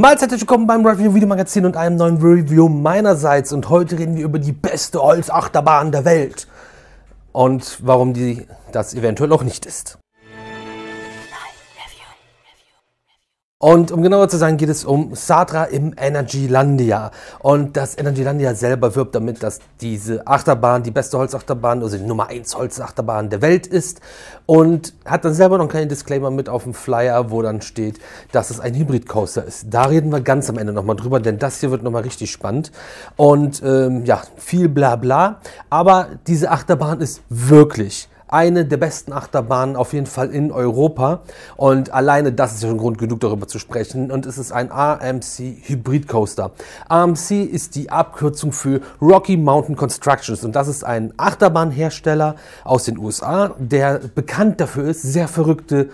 Mahlzeit, willkommen beim Review Video Magazin und einem neuen Review meinerseits. Und heute reden wir über die beste Holzachterbahn der Welt. Und warum die das eventuell auch nicht ist. Und um genauer zu sein, geht es um Sadra im Energylandia. Und das Energylandia selber wirbt damit, dass diese Achterbahn die beste Holzachterbahn, also die Nummer 1 Holzachterbahn der Welt ist. Und hat dann selber noch einen kleinen Disclaimer mit auf dem Flyer, wo dann steht, dass es ein Hybrid-Coaster ist. Da reden wir ganz am Ende nochmal drüber, denn das hier wird nochmal richtig spannend. Und ähm, ja, viel bla Bla. Aber diese Achterbahn ist wirklich eine der besten Achterbahnen auf jeden Fall in Europa. Und alleine das ist ja schon Grund genug, darüber zu sprechen. Und es ist ein AMC Hybrid Coaster. AMC ist die Abkürzung für Rocky Mountain Constructions. Und das ist ein Achterbahnhersteller aus den USA, der bekannt dafür ist, sehr verrückte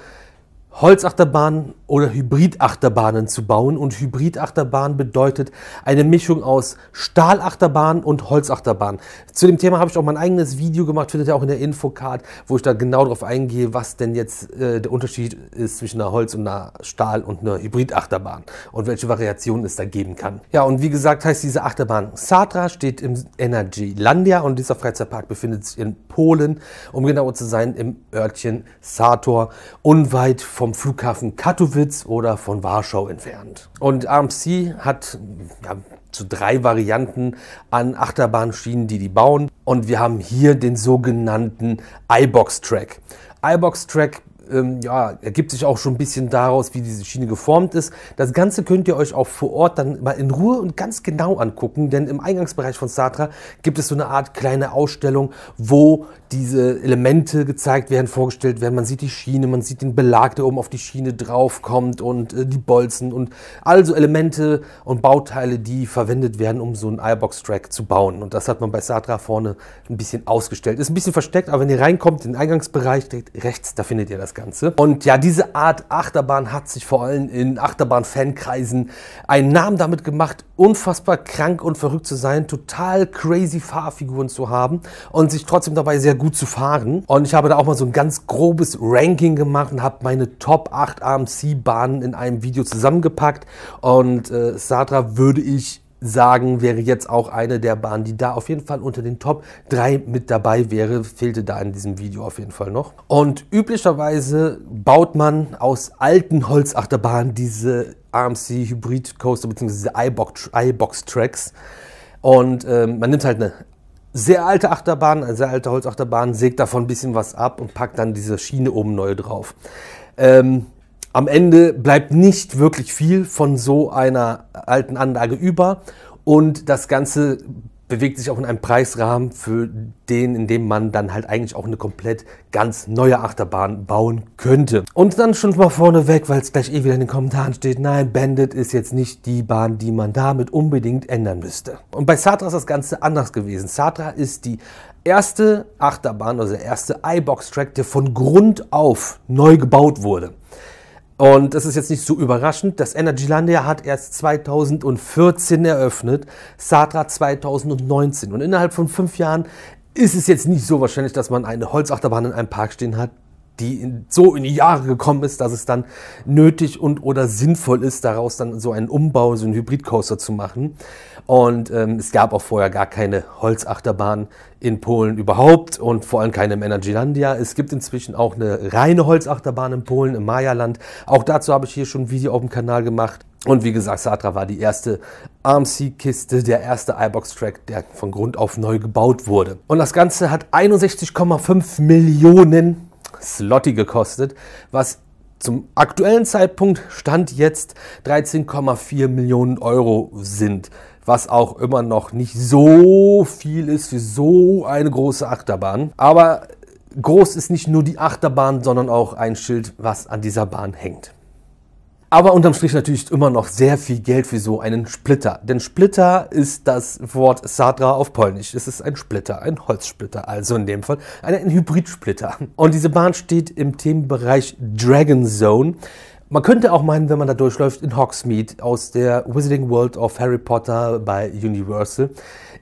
Holzachterbahnen oder Hybridachterbahnen zu bauen. Und Hybridachterbahn bedeutet eine Mischung aus Stahlachterbahn und Holzachterbahn. Zu dem Thema habe ich auch mein eigenes Video gemacht, findet ihr auch in der Infocard, wo ich da genau darauf eingehe, was denn jetzt äh, der Unterschied ist zwischen einer Holz- und einer Stahl- und einer Hybridachterbahn und welche Variationen es da geben kann. Ja, und wie gesagt heißt diese Achterbahn Satra, steht im Energy Landia und dieser Freizeitpark befindet sich in Polen, um genauer zu sein im Örtchen Sator, unweit vom Flughafen Katowice Chemnitz oder von Warschau entfernt. Und AMC hat ja, zu drei Varianten an Achterbahnschienen, die die bauen. Und wir haben hier den sogenannten iBox Track. iBox Track ähm, ja, ergibt sich auch schon ein bisschen daraus, wie diese Schiene geformt ist. Das Ganze könnt ihr euch auch vor Ort dann mal in Ruhe und ganz genau angucken, denn im Eingangsbereich von Satra gibt es so eine Art kleine Ausstellung, wo diese Elemente gezeigt werden, vorgestellt werden. Man sieht die Schiene, man sieht den Belag, der oben auf die Schiene draufkommt und äh, die Bolzen und also Elemente und Bauteile, die verwendet werden, um so einen airbox track zu bauen. Und das hat man bei Satra vorne ein bisschen ausgestellt. Ist ein bisschen versteckt, aber wenn ihr reinkommt, in den Eingangsbereich direkt rechts, da findet ihr das Ganze. Und ja, diese Art Achterbahn hat sich vor allem in Achterbahn-Fankreisen einen Namen damit gemacht, unfassbar krank und verrückt zu sein, total crazy Fahrfiguren zu haben und sich trotzdem dabei sehr gut zu fahren. Und ich habe da auch mal so ein ganz grobes Ranking gemacht und habe meine Top 8 AMC-Bahnen in einem Video zusammengepackt. Und äh, Sadra würde ich sagen, wäre jetzt auch eine der Bahnen, die da auf jeden Fall unter den Top 3 mit dabei wäre, fehlte da in diesem Video auf jeden Fall noch. Und üblicherweise baut man aus alten Holzachterbahnen diese AMC Hybrid Coaster bzw. iBox Tracks. Und äh, man nimmt halt eine sehr alte Achterbahn, eine sehr alte Holzachterbahn, sägt davon ein bisschen was ab und packt dann diese Schiene oben neu drauf. Ähm, am Ende bleibt nicht wirklich viel von so einer alten Anlage über und das Ganze bewegt sich auch in einem Preisrahmen für den, in dem man dann halt eigentlich auch eine komplett ganz neue Achterbahn bauen könnte. Und dann schon mal vorneweg, weil es gleich eh wieder in den Kommentaren steht, nein, Bandit ist jetzt nicht die Bahn, die man damit unbedingt ändern müsste. Und bei Satra ist das Ganze anders gewesen. Satra ist die erste Achterbahn, also der erste iBox-Track, der von Grund auf neu gebaut wurde. Und das ist jetzt nicht so überraschend. Das Energylandia hat erst 2014 eröffnet, Satra 2019. Und innerhalb von fünf Jahren ist es jetzt nicht so wahrscheinlich, dass man eine Holzachterbahn in einem Park stehen hat, die in, so in die Jahre gekommen ist, dass es dann nötig und oder sinnvoll ist, daraus dann so einen Umbau, so einen Hybridcoaster zu machen. Und ähm, es gab auch vorher gar keine Holzachterbahn in Polen überhaupt und vor allem keine im Energylandia. Es gibt inzwischen auch eine reine Holzachterbahn in Polen, im Mayaland. Auch dazu habe ich hier schon ein Video auf dem Kanal gemacht. Und wie gesagt, Satra war die erste RMC-Kiste, der erste iBox-Track, der von Grund auf neu gebaut wurde. Und das Ganze hat 61,5 Millionen Slotty gekostet, was zum aktuellen Zeitpunkt Stand jetzt 13,4 Millionen Euro sind, was auch immer noch nicht so viel ist für so eine große Achterbahn. Aber groß ist nicht nur die Achterbahn, sondern auch ein Schild, was an dieser Bahn hängt. Aber unterm Strich natürlich immer noch sehr viel Geld für so einen Splitter. Denn Splitter ist das Wort Sadra auf Polnisch. Es ist ein Splitter, ein Holzsplitter, also in dem Fall ein, ein Hybridsplitter. Und diese Bahn steht im Themenbereich Dragon Zone. Man könnte auch meinen, wenn man da durchläuft, in Hogsmeade aus der Wizarding World of Harry Potter bei Universal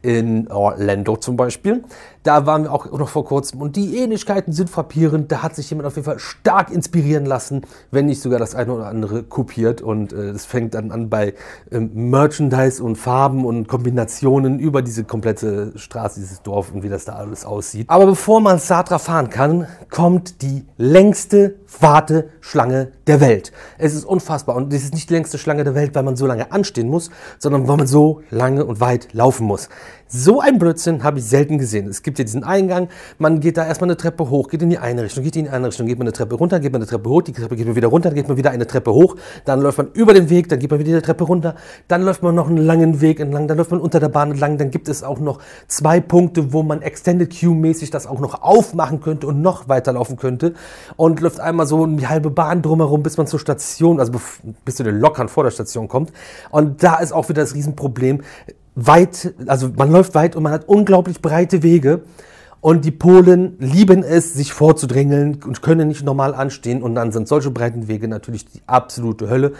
in Orlando zum Beispiel. Da waren wir auch noch vor kurzem und die Ähnlichkeiten sind frappierend. Da hat sich jemand auf jeden Fall stark inspirieren lassen, wenn nicht sogar das eine oder andere kopiert. Und äh, es äh, fängt dann an bei ähm, Merchandise und Farben und Kombinationen über diese komplette Straße, dieses Dorf und wie das da alles aussieht. Aber bevor man Satra fahren kann, kommt die längste Warteschlange der Welt. Es ist unfassbar und es ist nicht die längste Schlange der Welt, weil man so lange anstehen muss, sondern weil man so lange und weit laufen muss. So ein Blödsinn habe ich selten gesehen. Es gibt gibt ja diesen Eingang, man geht da erstmal eine Treppe hoch, geht in die eine Richtung, geht in die andere Richtung, geht man eine Treppe runter, geht man eine Treppe hoch, die Treppe geht man wieder runter, geht man wieder eine Treppe hoch, dann läuft man über den Weg, dann geht man wieder eine Treppe runter, dann läuft man noch einen langen Weg entlang, dann läuft man unter der Bahn entlang, dann gibt es auch noch zwei Punkte, wo man Extended Queue-mäßig das auch noch aufmachen könnte und noch weiterlaufen könnte und läuft einmal so eine halbe Bahn drumherum, bis man zur Station, also bis zu den Lockern vor der Station kommt. Und da ist auch wieder das Riesenproblem weit, also man läuft weit und man hat unglaublich breite Wege. Und die Polen lieben es, sich vorzudrängeln und können nicht normal anstehen. Und dann sind solche breiten Wege natürlich die absolute Hölle.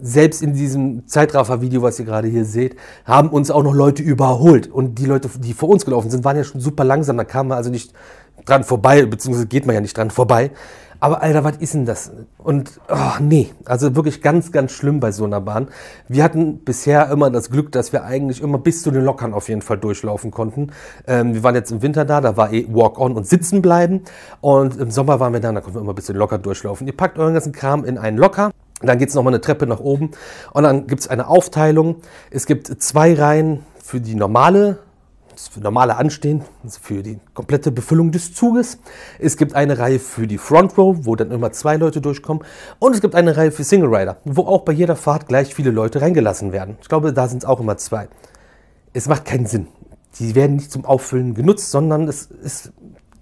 Selbst in diesem Zeitraffer-Video, was ihr gerade hier seht, haben uns auch noch Leute überholt. Und die Leute, die vor uns gelaufen sind, waren ja schon super langsam. Da kam man also nicht dran vorbei, beziehungsweise geht man ja nicht dran vorbei. Aber Alter, was ist denn das? Und oh, nee, also wirklich ganz, ganz schlimm bei so einer Bahn. Wir hatten bisher immer das Glück, dass wir eigentlich immer bis zu den Lockern auf jeden Fall durchlaufen konnten. Ähm, wir waren jetzt im Winter da, da war eh Walk-on und Sitzen bleiben. Und im Sommer waren wir da, da konnten wir immer bis zu den Lockern durchlaufen. Ihr packt euren ganzen Kram in einen Locker. Dann geht es nochmal eine Treppe nach oben und dann gibt es eine Aufteilung. Es gibt zwei Reihen für die normale das für normale Anstehen, also für die komplette Befüllung des Zuges. Es gibt eine Reihe für die Front Row, wo dann immer zwei Leute durchkommen. Und es gibt eine Reihe für Single Rider, wo auch bei jeder Fahrt gleich viele Leute reingelassen werden. Ich glaube, da sind es auch immer zwei. Es macht keinen Sinn. Die werden nicht zum Auffüllen genutzt, sondern es ist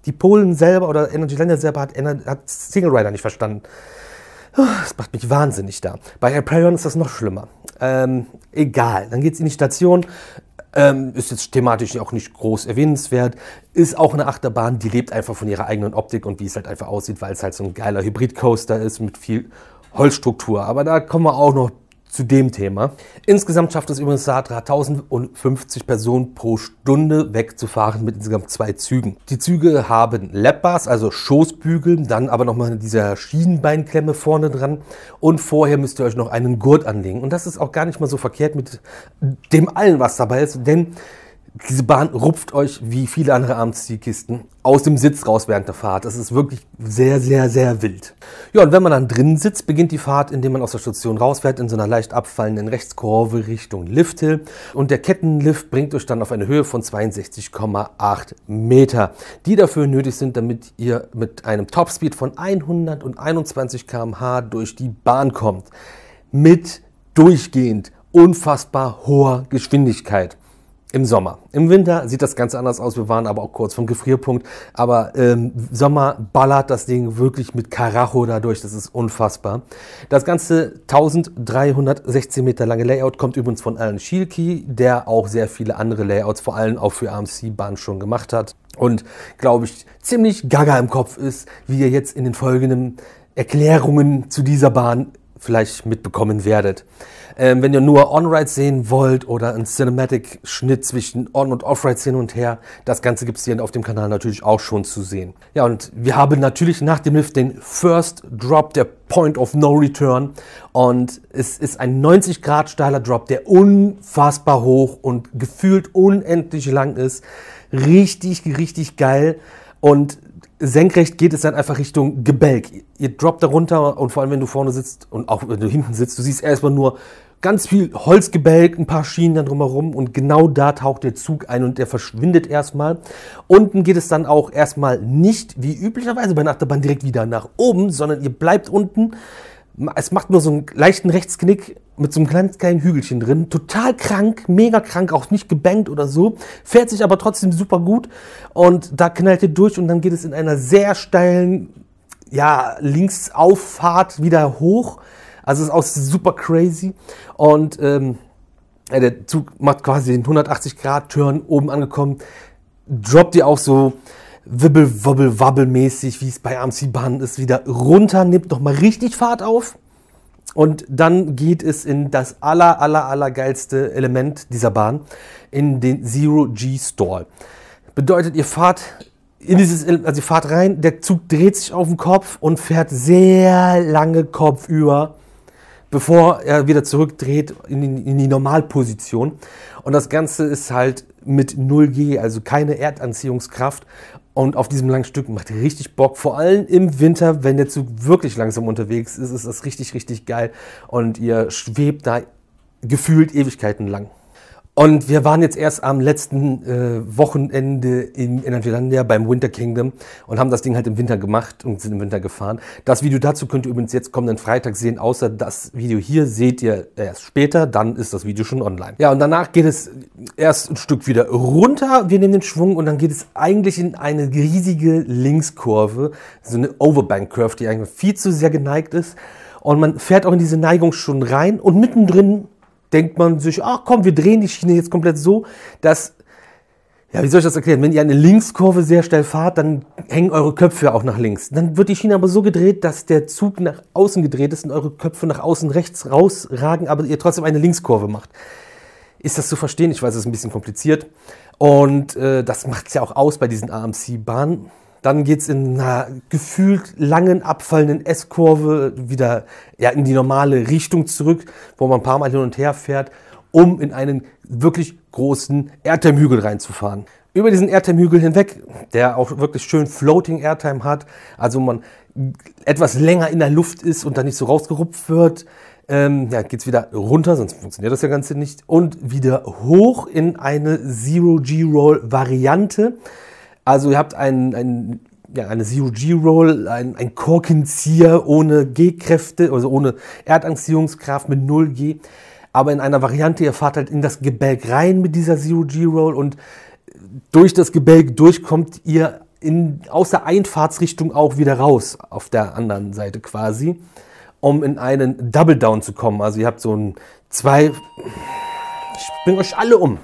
die Polen selber oder Energy Länder selber hat, hat Single Rider nicht verstanden. Das macht mich wahnsinnig da. Bei Aperion ist das noch schlimmer. Ähm, egal, dann geht es in die Station. Ähm, ist jetzt thematisch auch nicht groß erwähnenswert. Ist auch eine Achterbahn, die lebt einfach von ihrer eigenen Optik und wie es halt einfach aussieht, weil es halt so ein geiler Hybrid-Coaster ist mit viel Holzstruktur. Aber da kommen wir auch noch zu dem Thema. Insgesamt schafft es übrigens Satra 1050 Personen pro Stunde wegzufahren mit insgesamt zwei Zügen. Die Züge haben Lappbars, also Schoßbügeln, dann aber nochmal dieser Schienenbeinklemme vorne dran und vorher müsst ihr euch noch einen Gurt anlegen. Und das ist auch gar nicht mal so verkehrt mit dem allen, was dabei ist, denn diese Bahn rupft euch wie viele andere Amtstiekisten aus dem Sitz raus während der Fahrt. Das ist wirklich sehr, sehr, sehr wild. Ja, und wenn man dann drin sitzt, beginnt die Fahrt, indem man aus der Station rausfährt in so einer leicht abfallenden Rechtskurve Richtung Lifthill. Und der Kettenlift bringt euch dann auf eine Höhe von 62,8 Meter, die dafür nötig sind, damit ihr mit einem Topspeed von 121 km/h durch die Bahn kommt. Mit durchgehend unfassbar hoher Geschwindigkeit im Sommer. Im Winter sieht das ganz anders aus. Wir waren aber auch kurz vom Gefrierpunkt. Aber ähm, Sommer ballert das Ding wirklich mit Karacho dadurch. Das ist unfassbar. Das ganze 1316 Meter lange Layout kommt übrigens von Alan Schielke, der auch sehr viele andere Layouts, vor allem auch für AMC-Bahn schon gemacht hat. Und glaube ich, ziemlich gaga im Kopf ist, wie er jetzt in den folgenden Erklärungen zu dieser Bahn vielleicht mitbekommen werdet. Ähm, wenn ihr nur On-Rides sehen wollt oder einen Cinematic-Schnitt zwischen On- und Off-Rides hin und her, das Ganze gibt es hier auf dem Kanal natürlich auch schon zu sehen. Ja, und wir haben natürlich nach dem Lift den First Drop, der Point of No Return. Und es ist ein 90 Grad steiler Drop, der unfassbar hoch und gefühlt unendlich lang ist. Richtig, richtig geil. Und senkrecht geht es dann einfach Richtung Gebälk. Ihr droppt da runter und vor allem, wenn du vorne sitzt und auch wenn du hinten sitzt, du siehst erstmal nur ganz viel Holzgebälk, ein paar Schienen dann drumherum und genau da taucht der Zug ein und der verschwindet erstmal. Unten geht es dann auch erstmal nicht, wie üblicherweise bei einer Achterbahn, direkt wieder nach oben, sondern ihr bleibt unten es macht nur so einen leichten Rechtsknick mit so einem kleinen, kleinen Hügelchen drin. Total krank, mega krank, auch nicht gebankt oder so. Fährt sich aber trotzdem super gut. Und da knallt ihr durch und dann geht es in einer sehr steilen, ja, Linksauffahrt wieder hoch. Also ist auch super crazy. Und ähm, der Zug macht quasi den 180 Grad Turn oben angekommen. Droppt ihr auch so wibbel wobbel wabbel mäßig, wie es bei AMC Bahn ist, wieder runter, nimmt nochmal richtig Fahrt auf. Und dann geht es in das aller, aller, aller geilste Element dieser Bahn, in den Zero G Stall. Bedeutet, ihr fahrt in dieses, also ihr fahrt rein, der Zug dreht sich auf den Kopf und fährt sehr lange kopfüber, bevor er wieder zurückdreht in, in die Normalposition. Und das Ganze ist halt mit 0G, also keine Erdanziehungskraft. Und auf diesem langen Stück macht richtig Bock. Vor allem im Winter, wenn der Zug wirklich langsam unterwegs ist, ist das richtig, richtig geil. Und ihr schwebt da gefühlt Ewigkeiten lang. Und wir waren jetzt erst am letzten äh, Wochenende in Energylandia beim Winter Kingdom und haben das Ding halt im Winter gemacht und sind im Winter gefahren. Das Video dazu könnt ihr übrigens jetzt kommenden Freitag sehen, außer das Video hier seht ihr erst später, dann ist das Video schon online. Ja, und danach geht es erst ein Stück wieder runter, wir nehmen den Schwung und dann geht es eigentlich in eine riesige Linkskurve, so eine Overbank Curve, die eigentlich viel zu sehr geneigt ist. Und man fährt auch in diese Neigung schon rein und mittendrin denkt man sich, ach komm, wir drehen die Schiene jetzt komplett so, dass, ja, wie soll ich das erklären? Wenn ihr eine Linkskurve sehr schnell fahrt, dann hängen eure Köpfe auch nach links. Dann wird die Schiene aber so gedreht, dass der Zug nach außen gedreht ist und eure Köpfe nach außen rechts rausragen, aber ihr trotzdem eine Linkskurve macht. Ist das zu verstehen? Ich weiß, es ist ein bisschen kompliziert. Und äh, das macht es ja auch aus bei diesen AMC-Bahnen. Dann geht es in einer gefühlt langen, abfallenden S-Kurve wieder ja, in die normale Richtung zurück, wo man ein paar Mal hin und her fährt, um in einen wirklich großen Erdheimhügel reinzufahren. Über diesen Erdheimhügel hinweg, der auch wirklich schön Floating Airtime hat, also man etwas länger in der Luft ist und dann nicht so rausgerupft wird, ähm, ja, geht es wieder runter, sonst funktioniert das ja Ganze nicht. Und wieder hoch in eine Zero-G-Roll-Variante. Also ihr habt ein, ein ja, eine Zero-G-Roll, ein, ein Korkenzieher ohne G-Kräfte, also ohne Erdanziehungskraft mit 0G. Aber in einer Variante, ihr fahrt halt in das Gebälk rein mit dieser Zero-G-Roll und durch das Gebälk durchkommt ihr in, aus der Einfahrtsrichtung auch wieder raus, auf der anderen Seite quasi, um in einen Double Down zu kommen. Also ihr habt so ein zwei, ich bring euch alle um.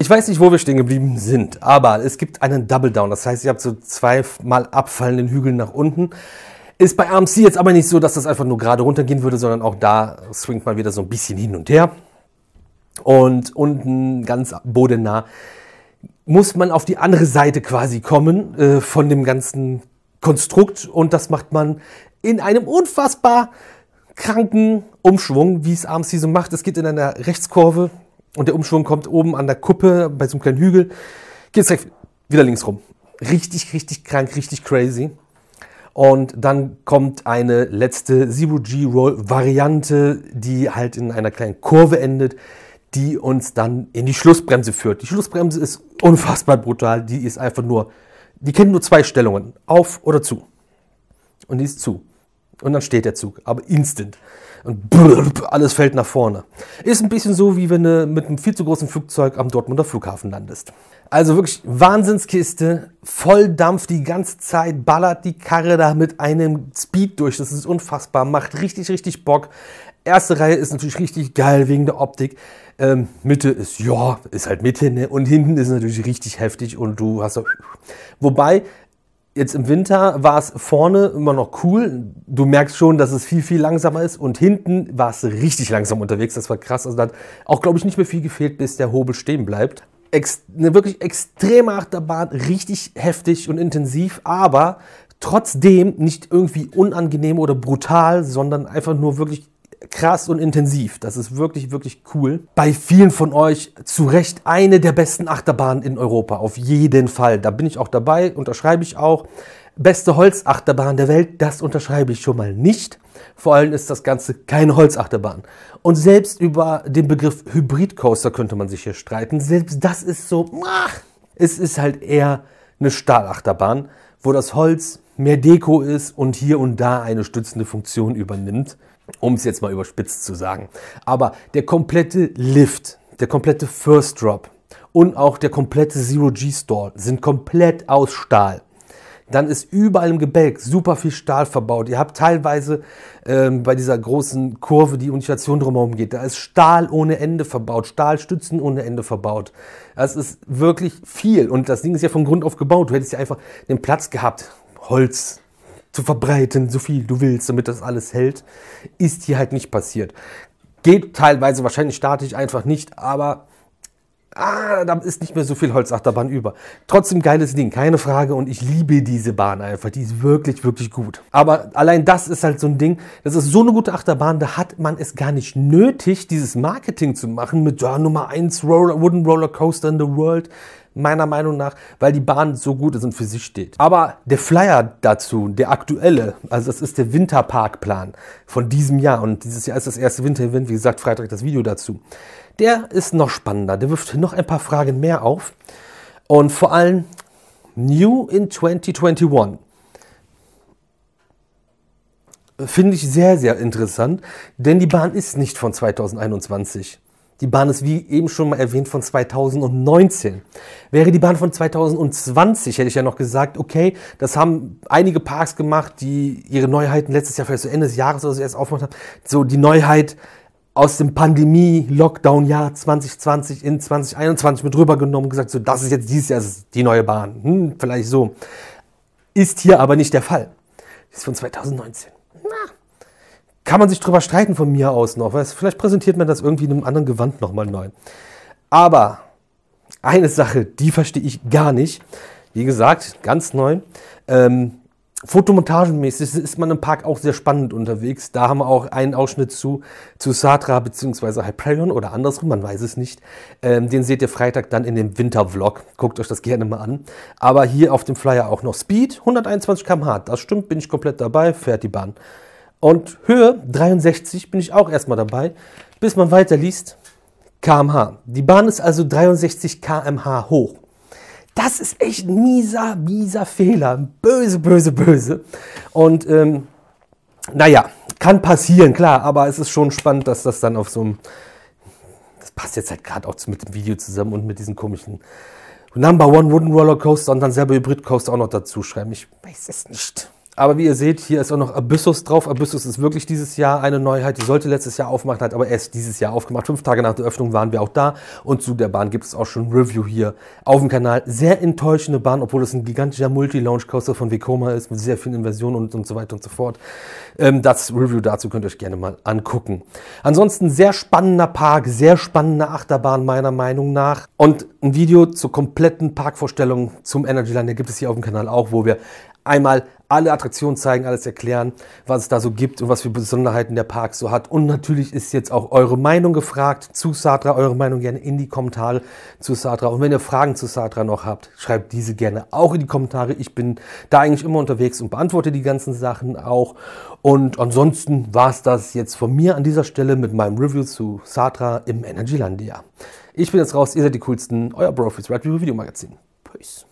Ich weiß nicht, wo wir stehen geblieben sind, aber es gibt einen Double Down. Das heißt, ich habe so zweimal abfallenden Hügel nach unten. Ist bei AMC jetzt aber nicht so, dass das einfach nur gerade runtergehen würde, sondern auch da swingt man wieder so ein bisschen hin und her. Und unten ganz bodennah muss man auf die andere Seite quasi kommen äh, von dem ganzen Konstrukt. Und das macht man in einem unfassbar kranken Umschwung, wie es AMC so macht. Es geht in einer Rechtskurve, und der Umschwung kommt oben an der Kuppe, bei so einem kleinen Hügel, geht es direkt wieder links rum. Richtig, richtig krank, richtig crazy. Und dann kommt eine letzte Zero-G-Roll-Variante, die halt in einer kleinen Kurve endet, die uns dann in die Schlussbremse führt. Die Schlussbremse ist unfassbar brutal. Die ist einfach nur, die kennen nur zwei Stellungen, auf oder zu. Und die ist zu. Und dann steht der Zug, aber instant. Und brrr, alles fällt nach vorne. Ist ein bisschen so, wie wenn du mit einem viel zu großen Flugzeug am Dortmunder Flughafen landest. Also wirklich Wahnsinnskiste, Volldampf die ganze Zeit, ballert die Karre da mit einem Speed durch. Das ist unfassbar, macht richtig, richtig Bock. Erste Reihe ist natürlich richtig geil wegen der Optik. Ähm, Mitte ist, ja, ist halt Mitte, ne? Und hinten ist natürlich richtig heftig und du hast auch... Wobei, Jetzt im Winter war es vorne immer noch cool. Du merkst schon, dass es viel, viel langsamer ist. Und hinten war es richtig langsam unterwegs. Das war krass. Also da hat auch, glaube ich, nicht mehr viel gefehlt, bis der Hobel stehen bleibt. Ex eine wirklich extreme Achterbahn, richtig heftig und intensiv, aber trotzdem nicht irgendwie unangenehm oder brutal, sondern einfach nur wirklich krass und intensiv. Das ist wirklich, wirklich cool. Bei vielen von euch zu Recht eine der besten Achterbahnen in Europa. Auf jeden Fall. Da bin ich auch dabei, unterschreibe ich auch. Beste Holzachterbahn der Welt, das unterschreibe ich schon mal nicht. Vor allem ist das Ganze keine Holzachterbahn. Und selbst über den Begriff Hybridcoaster könnte man sich hier streiten. Selbst das ist so, ach, es ist halt eher eine Stahlachterbahn, wo das Holz mehr Deko ist und hier und da eine stützende Funktion übernimmt um es jetzt mal überspitzt zu sagen. Aber der komplette Lift, der komplette First Drop und auch der komplette Zero G Store sind komplett aus Stahl. Dann ist überall im Gebälk super viel Stahl verbaut. Ihr habt teilweise ähm, bei dieser großen Kurve, die um die Station drumherum geht, da ist Stahl ohne Ende verbaut, Stahlstützen ohne Ende verbaut. Das ist wirklich viel und das Ding ist ja von Grund auf gebaut. Du hättest ja einfach den Platz gehabt, Holz, zu verbreiten, so viel du willst, damit das alles hält, ist hier halt nicht passiert. Geht teilweise wahrscheinlich statisch einfach nicht, aber ah, da ist nicht mehr so viel Holzachterbahn über. Trotzdem geiles Ding, keine Frage. Und ich liebe diese Bahn einfach. Die ist wirklich, wirklich gut. Aber allein das ist halt so ein Ding. Das ist so eine gute Achterbahn, da hat man es gar nicht nötig, dieses Marketing zu machen mit ja, Nummer 1 Roller, Wooden Roller Coaster in the World. Meiner Meinung nach, weil die Bahn so gut ist und für sich steht. Aber der Flyer dazu, der aktuelle, also das ist der Winterparkplan von diesem Jahr und dieses Jahr ist das erste Winter-Event, wie gesagt, Freitag das Video dazu der ist noch spannender, der wirft noch ein paar Fragen mehr auf. Und vor allem New in 2021. Finde ich sehr, sehr interessant, denn die Bahn ist nicht von 2021. Die Bahn ist, wie eben schon mal erwähnt, von 2019. Wäre die Bahn von 2020, hätte ich ja noch gesagt, okay, das haben einige Parks gemacht, die ihre Neuheiten letztes Jahr vielleicht so Ende des Jahres oder so erst aufgemacht haben. So die Neuheit aus dem Pandemie-Lockdown-Jahr 2020 in 2021 mit rübergenommen und gesagt, so, das ist jetzt dieses Jahr die neue Bahn. Hm, vielleicht so. Ist hier aber nicht der Fall. ist von 2019. Na, kann man sich drüber streiten von mir aus noch. Weil vielleicht präsentiert man das irgendwie in einem anderen Gewand nochmal neu. Aber eine Sache, die verstehe ich gar nicht. Wie gesagt, ganz neu. Ähm, Fotomontagenmäßig ist man im Park auch sehr spannend unterwegs. Da haben wir auch einen Ausschnitt zu, zu Satra bzw. Hyperion oder andersrum, man weiß es nicht. Ähm, den seht ihr Freitag dann in dem Wintervlog. Guckt euch das gerne mal an. Aber hier auf dem Flyer auch noch Speed, 121 km/h. Das stimmt, bin ich komplett dabei, fährt die Bahn. Und Höhe 63 bin ich auch erstmal dabei, bis man weiterliest. kmh. Die Bahn ist also 63 kmh hoch. Das ist echt ein mieser, mieser Fehler. Böse, böse, böse. Und ähm, naja, kann passieren, klar, aber es ist schon spannend, dass das dann auf so einem. Das passt jetzt halt gerade auch mit dem Video zusammen und mit diesen komischen Number One Wooden Roller Coaster und dann selber Hybrid Coaster auch noch dazu schreiben. Ich weiß es nicht. Aber wie ihr seht, hier ist auch noch Abyssus drauf. Abyssus ist wirklich dieses Jahr eine Neuheit. Die sollte letztes Jahr aufmachen, hat aber erst dieses Jahr aufgemacht. Fünf Tage nach der Öffnung waren wir auch da. Und zu der Bahn gibt es auch schon Review hier auf dem Kanal. Sehr enttäuschende Bahn, obwohl es ein gigantischer Multi-Launch-Coaster von Vekoma ist, mit sehr vielen Inversionen und, und so weiter und so fort. Ähm, das Review dazu könnt ihr euch gerne mal angucken. Ansonsten sehr spannender Park, sehr spannende Achterbahn meiner Meinung nach. Und ein Video zur kompletten Parkvorstellung zum Energyland, der gibt es hier auf dem Kanal auch, wo wir einmal alle Attraktionen zeigen, alles erklären, was es da so gibt und was für Besonderheiten der Park so hat. Und natürlich ist jetzt auch eure Meinung gefragt zu Sadra, eure Meinung gerne in die Kommentare zu Sadra. Und wenn ihr Fragen zu Sadra noch habt, schreibt diese gerne auch in die Kommentare. Ich bin da eigentlich immer unterwegs und beantworte die ganzen Sachen auch. Und ansonsten war es das jetzt von mir an dieser Stelle mit meinem Review zu Sadra im Energylandia. Ich bin jetzt raus, ihr seid die coolsten, euer Brofis Red Review Video Magazin. Peace.